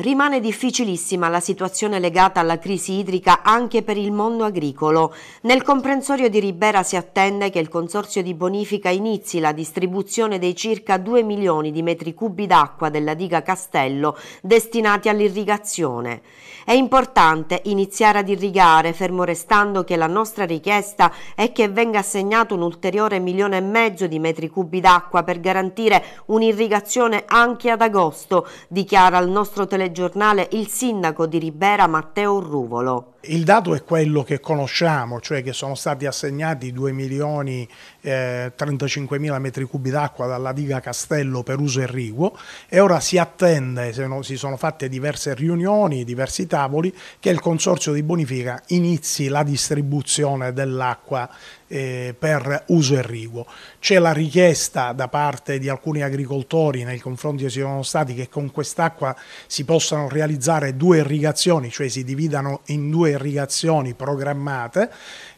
Rimane difficilissima la situazione legata alla crisi idrica anche per il mondo agricolo. Nel comprensorio di Ribera si attende che il Consorzio di Bonifica inizi la distribuzione dei circa 2 milioni di metri cubi d'acqua della diga Castello destinati all'irrigazione. È importante iniziare ad irrigare, fermo restando che la nostra richiesta è che venga assegnato un ulteriore milione e mezzo di metri cubi d'acqua per garantire un'irrigazione anche ad agosto, dichiara il nostro telegiornale telegiornale il sindaco di Ribera Matteo Ruvolo. Il dato è quello che conosciamo, cioè che sono stati assegnati 2 milioni eh, 35 mila metri cubi d'acqua dalla diga Castello per uso irriguo e ora si attende, se no, si sono fatte diverse riunioni, diversi tavoli, che il consorzio di bonifica inizi la distribuzione dell'acqua eh, per uso irriguo. C'è la richiesta da parte di alcuni agricoltori nei confronti che ci sono stati che con quest'acqua si possa possano realizzare due irrigazioni, cioè si dividano in due irrigazioni programmate.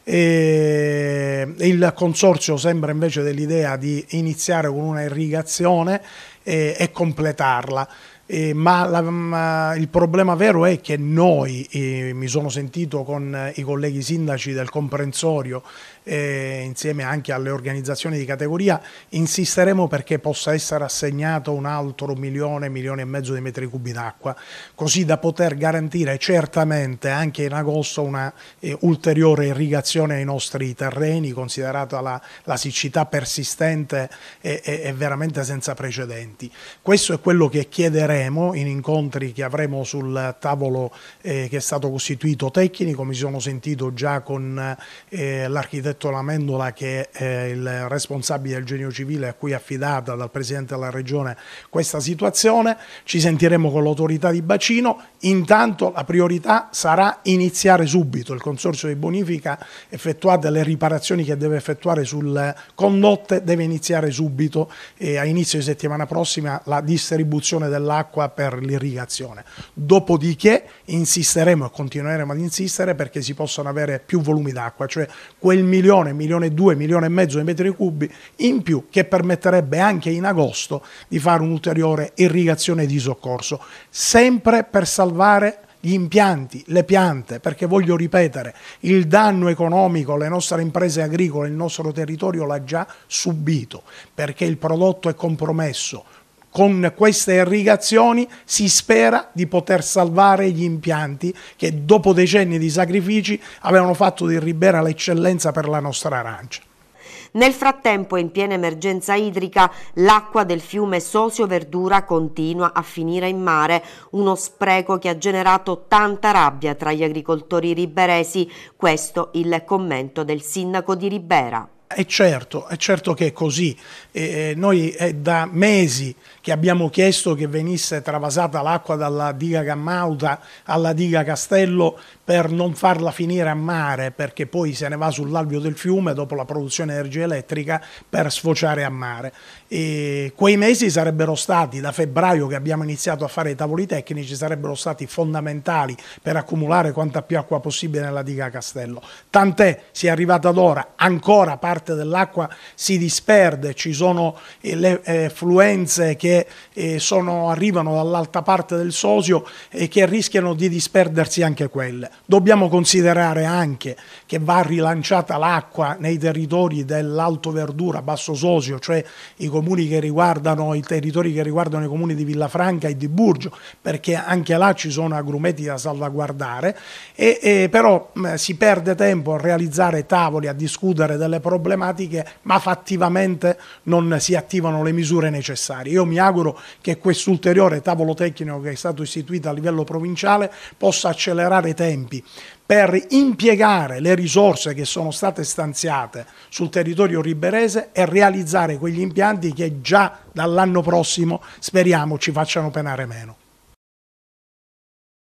E il consorzio sembra invece dell'idea di iniziare con una irrigazione e, e completarla. Eh, ma, la, ma, il problema vero è che noi, eh, mi sono sentito con eh, i colleghi sindaci del comprensorio, eh, insieme anche alle organizzazioni di categoria, insisteremo perché possa essere assegnato un altro milione, milione e mezzo di metri cubi d'acqua, così da poter garantire certamente anche in agosto una eh, ulteriore irrigazione ai nostri terreni, considerata la, la siccità persistente e, e, e veramente senza precedenti. Questo è quello che chiederemo faremo in incontri che avremo sul tavolo eh, che è stato costituito tecnico, mi sono sentito già con eh, l'architetto Lamendola che è eh, il responsabile del genio civile a cui è affidata dal Presidente della Regione questa situazione, ci sentiremo con l'autorità di bacino, intanto la priorità sarà iniziare subito, il Consorzio di Bonifica effettuate le riparazioni che deve effettuare sulle condotte deve iniziare subito e eh, a inizio di settimana prossima la distribuzione dell'acqua dell'acqua per l'irrigazione. Dopodiché insisteremo e continueremo ad insistere perché si possano avere più volumi d'acqua, cioè quel milione, milione e due, milione e mezzo di metri cubi in più che permetterebbe anche in agosto di fare un'ulteriore irrigazione di soccorso, sempre per salvare gli impianti, le piante, perché voglio ripetere, il danno economico le nostre imprese agricole, il nostro territorio l'ha già subito, perché il prodotto è compromesso, con queste irrigazioni si spera di poter salvare gli impianti che dopo decenni di sacrifici avevano fatto di Ribera l'eccellenza per la nostra arancia. Nel frattempo, in piena emergenza idrica, l'acqua del fiume Sosio Verdura continua a finire in mare, uno spreco che ha generato tanta rabbia tra gli agricoltori riberesi. Questo il commento del sindaco di Ribera. È certo, è certo che è così. Eh, noi è da mesi che abbiamo chiesto che venisse travasata l'acqua dalla diga Gammauta alla diga Castello per non farla finire a mare, perché poi se ne va sull'alveo del fiume dopo la produzione di energia elettrica per sfociare a mare. E quei mesi sarebbero stati, da febbraio che abbiamo iniziato a fare i tavoli tecnici, sarebbero stati fondamentali per accumulare quanta più acqua possibile nella diga Castello. Tant'è, si è arrivata ad ora, ancora parte parte dell'acqua si disperde, ci sono eh, le effluenze eh, che eh, sono, arrivano dall'alta parte del Sosio e che rischiano di disperdersi anche quelle. Dobbiamo considerare anche che va rilanciata l'acqua nei territori dell'Alto Verdura, Basso Sosio, cioè i comuni che riguardano i territori che riguardano i comuni di Villafranca e di Burgio, perché anche là ci sono agrumeti da salvaguardare, e, e però mh, si perde tempo a realizzare tavoli, a discutere delle problematiche problematiche, ma fattivamente non si attivano le misure necessarie. Io mi auguro che quest'ulteriore tavolo tecnico che è stato istituito a livello provinciale possa accelerare i tempi per impiegare le risorse che sono state stanziate sul territorio riberese e realizzare quegli impianti che già dall'anno prossimo speriamo ci facciano penare meno.